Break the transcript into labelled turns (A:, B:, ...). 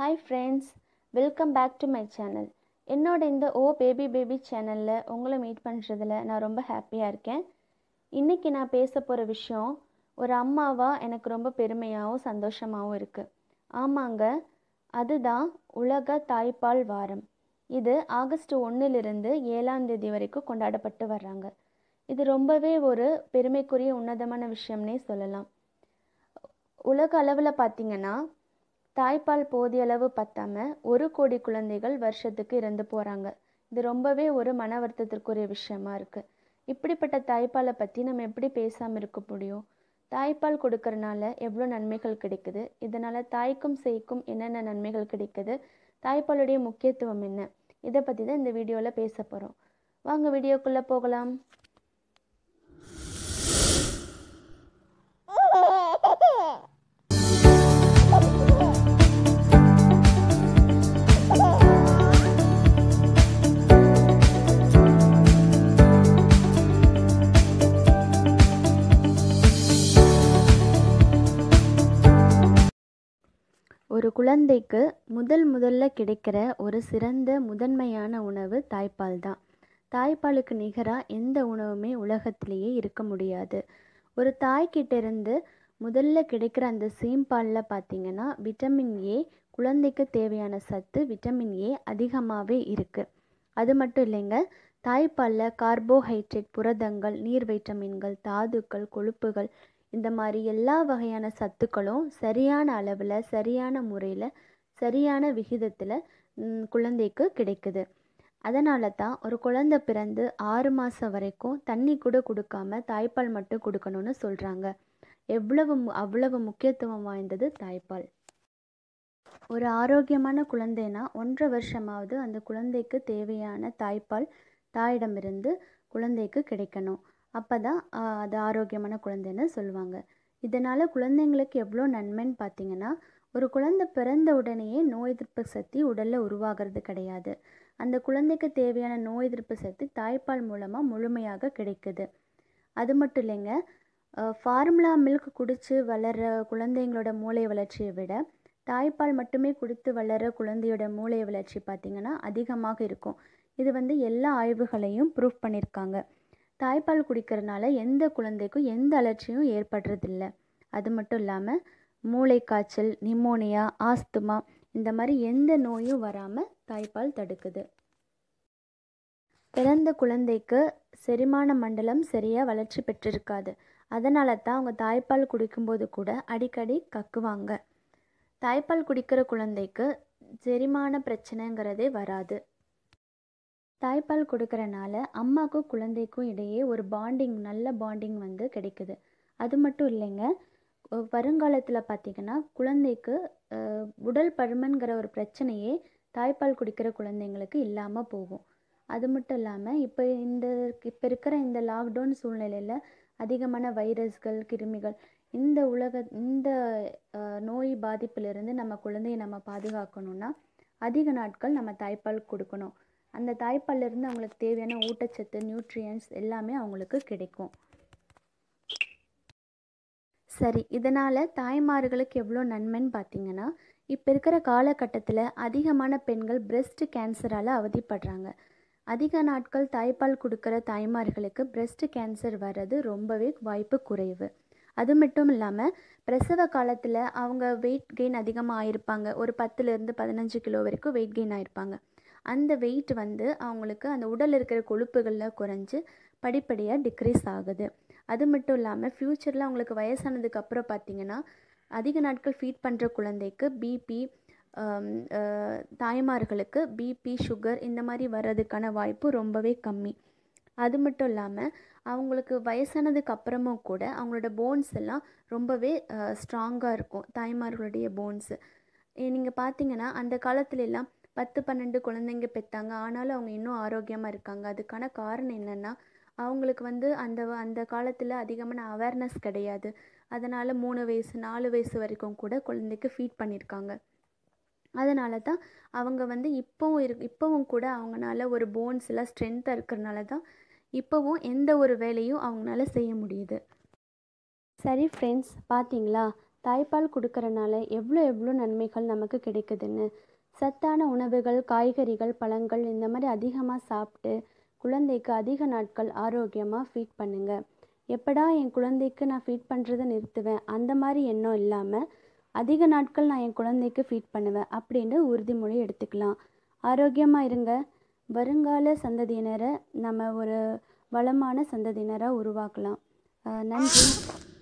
A: hi friends welcome back to my channel என்னோட இந்த ஓ baby baby சேனலில் உங்களை மீட் பண்ணுறதுல நான் ரொம்ப ஹாப்பியாக இருக்கேன் இன்றைக்கி நான் பேச போகிற விஷயம் ஒரு அம்மாவாக எனக்கு ரொம்ப பெருமையாகவும் சந்தோஷமாகவும் இருக்குது ஆமாங்க அதுதான் உலக தாய்ப்பால் வாரம் இது ஆகஸ்ட் ஒன்றிலிருந்து ஏழாம் தேதி வரைக்கும் கொண்டாடப்பட்டு வர்றாங்க இது ரொம்பவே ஒரு பெருமைக்குரிய உன்னதமான விஷயம்னே சொல்லலாம் உலக அளவில் பார்த்திங்கன்னா தாய்ப்பால் போதிய அளவு பத்தாமல் ஒரு கோடி குழந்தைகள் வருஷத்துக்கு இறந்து போகிறாங்க இது ரொம்பவே ஒரு மன வருத்தத்திற்குரிய விஷயமா இருக்குது இப்படிப்பட்ட தாய்ப்பாலை பற்றி நம்ம எப்படி பேசாமல் இருக்க முடியும் தாய்ப்பால் கொடுக்கறனால எவ்வளோ நன்மைகள் கிடைக்குது இதனால் தாய்க்கும் சேய்க்கும் என்னென்ன நன்மைகள் கிடைக்குது தாய்ப்பாலுடைய முக்கியத்துவம் என்ன இதை பற்றி தான் இந்த வீடியோவில் பேச போறோம் வாங்க வீடியோக்குள்ளே போகலாம் குழந்தைக்கு முதல் முதல்ல கிடைக்கிற ஒரு சிறந்த முதன்மையான உணவு தாய்ப்பால் தான் தாய்ப்பாலுக்கு நிகராக எந்த உணவுமே உலகத்திலேயே இருக்க முடியாது ஒரு இருந்து முதல்ல கிடைக்கிற அந்த சீம்பாலில் பார்த்திங்கன்னா விட்டமின் ஏ குழந்தைக்கு தேவையான சத்து விட்டமின் ஏ அதிகமாகவே இருக்குது அது மட்டும் இல்லைங்க தாய்ப்பாலில் கார்போஹைட்ரேட் புரதங்கள் நீர் வைட்டமின்கள் தாதுக்கள் கொழுப்புகள் இந்த மாதிரி எல்லா வகையான சத்துக்களும் சரியான அளவில் சரியான முறையில் சரியான விகிதத்தில் குழந்தைக்கு கிடைக்குது அதனால தான் ஒரு குழந்தை பிறந்து ஆறு மாதம் வரைக்கும் தண்ணி கூட கொடுக்காம தாய்ப்பால் மட்டும் கொடுக்கணும்னு சொல்கிறாங்க எவ்வளவு அவ்வளவு முக்கியத்துவம் வாய்ந்தது தாய்ப்பால் ஒரு ஆரோக்கியமான குழந்தைனா ஒன்றரை வருஷமாவது அந்த குழந்தைக்கு தேவையான தாய்ப்பால் தாயிடமிருந்து குழந்தைக்கு கிடைக்கணும் அப்போ தான் அது ஆரோக்கியமான குழந்தைன்னு சொல்லுவாங்க இதனால் குழந்தைங்களுக்கு எவ்வளோ நன்மைன்னு பார்த்தீங்கன்னா ஒரு குழந்தை பிறந்த உடனேயே நோய் எதிர்ப்பு சக்தி உடலில் உருவாகிறது கிடையாது அந்த குழந்தைக்கு தேவையான நோய் எதிர்ப்பு சக்தி தாய்ப்பால் மூலமாக முழுமையாக கிடைக்குது அது மட்டும் இல்லைங்க ஃபார்முலா மில்க் குடித்து வளர்கிற குழந்தைங்களோட மூளை வளர்ச்சியை விட தாய்ப்பால் மட்டுமே குடித்து வளர குழந்தையோட மூளை வளர்ச்சி பார்த்திங்கன்னா அதிகமாக இருக்கும் இது வந்து எல்லா ஆய்வுகளையும் ப்ரூஃப் பண்ணியிருக்காங்க தாய்ப்பால் குடிக்கிறனால எந்த குழந்தைக்கும் எந்த அலர்ச்சியும் ஏற்படுறதில்ல அது மட்டும் இல்லாமல் மூளை காய்ச்சல் நிமோனியா ஆஸ்துமா இந்த மாதிரி எந்த நோயும் வராமல் தாய்ப்பால் தடுக்குது பிறந்த குழந்தைக்கு செரிமான மண்டலம் சரியாக வளர்ச்சி பெற்றிருக்காது அதனால தான் அவங்க தாய்ப்பால் குடிக்கும்போது கூட அடிக்கடி கக்குவாங்க தாய்ப்பால் குடிக்கிற குழந்தைக்கு செரிமான பிரச்சனைங்கிறதே வராது தாய்ப்பால் கொடுக்கறனால அம்மாக்கும் குழந்தைக்கும் இடையே ஒரு பாண்டிங் நல்ல பாண்டிங் வந்து கிடைக்குது அது மட்டும் இல்லைங்க வருங்காலத்தில் பார்த்திங்கன்னா குழந்தைக்கு உடல் பருமன்கிற ஒரு பிரச்சனையே தாய்ப்பால் குடிக்கிற குழந்தைங்களுக்கு இல்லாமல் போகும் அது மட்டும் இல்லாமல் இப்போ இந்த இப்போ இருக்கிற இந்த லாக்டவுன் சூழ்நிலையில் அதிகமான வைரஸ்கள் கிருமிகள் இந்த உலக இந்த நோய் பாதிப்பிலிருந்து நம்ம குழந்தையை நம்ம பாதுகாக்கணும்னா அதிக நாட்கள் நம்ம தாய்ப்பால் கொடுக்கணும் அந்த இருந்து அவங்களுக்கு தேவையான ஊட்டச்சத்து நியூட்ரியன்ஸ் எல்லாமே அவங்களுக்கு கிடைக்கும் சரி இதனால் தாய்மார்களுக்கு எவ்வளோ நன்மைன்னு பார்த்தீங்கன்னா இப்போ இருக்கிற காலகட்டத்தில் அதிகமான பெண்கள் பிரெஸ்ட் கேன்சரால் அவதிப்படுறாங்க அதிக நாட்கள் தாய்ப்பால் கொடுக்குற தாய்மார்களுக்கு பிரெஸ்ட் கேன்சர் வர்றது ரொம்பவே வாய்ப்பு குறைவு அது மட்டும் இல்லாமல் பிரசவ காலத்தில் அவங்க வெயிட் கெயின் அதிகமாக ஆயிருப்பாங்க ஒரு பத்துலேருந்து பதினஞ்சு கிலோ வரைக்கும் வெயிட் கெயின் ஆயிருப்பாங்க அந்த வெயிட் வந்து அவங்களுக்கு அந்த உடல் இருக்கிற கொழுப்புகளில் குறைஞ்சி படிப்படியாக டிக்ரீஸ் ஆகுது அது மட்டும் இல்லாமல் ஃப்யூச்சரில் அவங்களுக்கு வயசானதுக்கப்புறம் பார்த்திங்கன்னா அதிக நாட்கள் ஃபீட் பண்ணுற குழந்தைக்கு பிபி தாய்மார்களுக்கு பிபி சுகர் இந்த மாதிரி வர்றதுக்கான வாய்ப்பு ரொம்பவே கம்மி அது மட்டும் இல்லாமல் அவங்களுக்கு வயசானதுக்கு அப்புறமும் கூட அவங்களோட போன்ஸ் எல்லாம் ரொம்பவே ஸ்ட்ராங்காக இருக்கும் தாய்மார்களுடைய போன்ஸு நீங்கள் பார்த்தீங்கன்னா அந்த காலத்துலலாம் பத்து பன்னெண்டு குழந்தைங்க பெற்றாங்க ஆனாலும் அவங்க இன்னும் ஆரோக்கியமாக இருக்காங்க அதுக்கான காரணம் என்னென்னா அவங்களுக்கு வந்து அந்த அந்த காலத்தில் அதிகமான அவேர்னஸ் கிடையாது அதனால் மூணு வயசு நாலு வயசு வரைக்கும் கூட குழந்தைக்கு ஃபீட் பண்ணியிருக்காங்க அதனால தான் அவங்க வந்து இப்போவும் இரு இப்போவும் கூட அவங்களால ஒரு போன்ஸ்லாம் ஸ்ட்ரென்த்தாக இருக்கிறனால தான் இப்போவும் எந்த ஒரு வேலையும் அவங்களால செய்ய முடியுது சரி ஃப்ரெண்ட்ஸ் பார்த்தீங்களா தாய்ப்பால் கொடுக்கறனால எவ்வளோ எவ்வளோ நன்மைகள் நமக்கு கிடைக்குதுன்னு சத்தான உணவுகள் காய்கறிகள் பழங்கள் இந்த மாதிரி அதிகமாக சாப்பிட்டு குழந்தைக்கு அதிக நாட்கள் ஆரோக்கியமாக ஃபீட் பண்ணுங்கள் எப்படா என் குழந்தைக்கு நான் ஃபீட் பண்ணுறதை நிறுத்துவேன் அந்த மாதிரி எண்ணம் இல்லாமல் அதிக நாட்கள் நான் என் குழந்தைக்கு ஃபீட் பண்ணுவேன் அப்படின்னு உறுதிமொழி எடுத்துக்கலாம் ஆரோக்கியமாக இருங்க வருங்கால சந்ததியினரை நம்ம ஒரு வளமான சந்ததியினராக உருவாக்கலாம் நன்றி